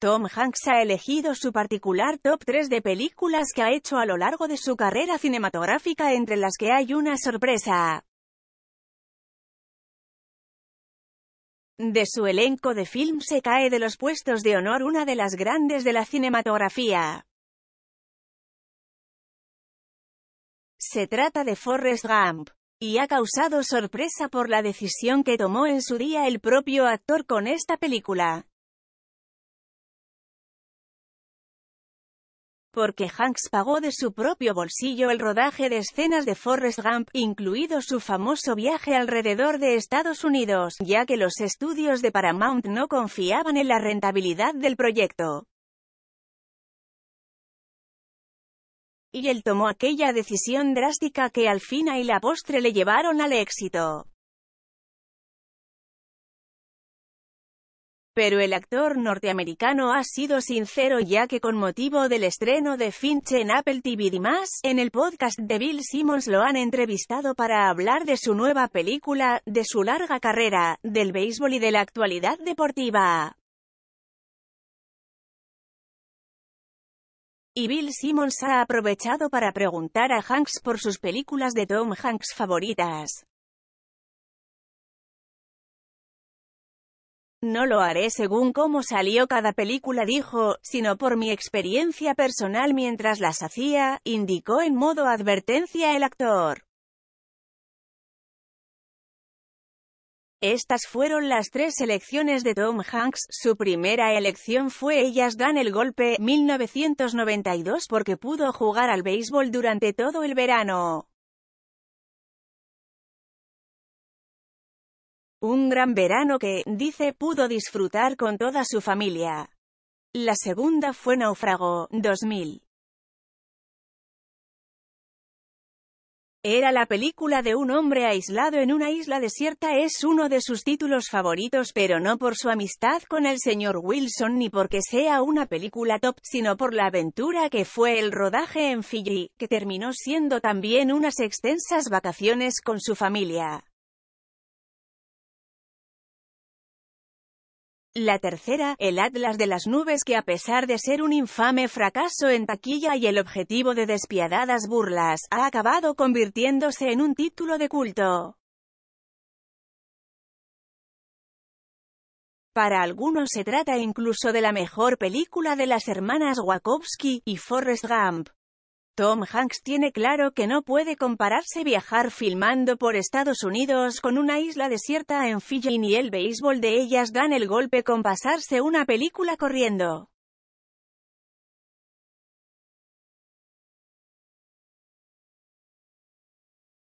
Tom Hanks ha elegido su particular top 3 de películas que ha hecho a lo largo de su carrera cinematográfica entre las que hay una sorpresa. De su elenco de film se cae de los puestos de honor una de las grandes de la cinematografía. Se trata de Forrest Gump, y ha causado sorpresa por la decisión que tomó en su día el propio actor con esta película. porque Hanks pagó de su propio bolsillo el rodaje de escenas de Forrest Gump, incluido su famoso viaje alrededor de Estados Unidos, ya que los estudios de Paramount no confiaban en la rentabilidad del proyecto. Y él tomó aquella decisión drástica que al fin y la postre le llevaron al éxito. Pero el actor norteamericano ha sido sincero ya que con motivo del estreno de Finch en Apple TV y más, en el podcast de Bill Simmons lo han entrevistado para hablar de su nueva película, de su larga carrera, del béisbol y de la actualidad deportiva. y Bill Simmons ha aprovechado para preguntar a Hanks por sus películas de Tom Hanks favoritas. No lo haré según cómo salió cada película dijo, sino por mi experiencia personal mientras las hacía, indicó en modo advertencia el actor. Estas fueron las tres elecciones de Tom Hanks, su primera elección fue Ellas dan el golpe, 1992 porque pudo jugar al béisbol durante todo el verano. Un gran verano que, dice, pudo disfrutar con toda su familia. La segunda fue Náufrago, 2000. Era la película de un hombre aislado en una isla desierta es uno de sus títulos favoritos pero no por su amistad con el señor Wilson ni porque sea una película top, sino por la aventura que fue el rodaje en Fiji, que terminó siendo también unas extensas vacaciones con su familia. La tercera, el Atlas de las Nubes que a pesar de ser un infame fracaso en taquilla y el objetivo de despiadadas burlas, ha acabado convirtiéndose en un título de culto. Para algunos se trata incluso de la mejor película de las hermanas Wachowski y Forrest Gump. Tom Hanks tiene claro que no puede compararse viajar filmando por Estados Unidos con una isla desierta en Fiji y el béisbol de ellas dan el golpe con pasarse una película corriendo.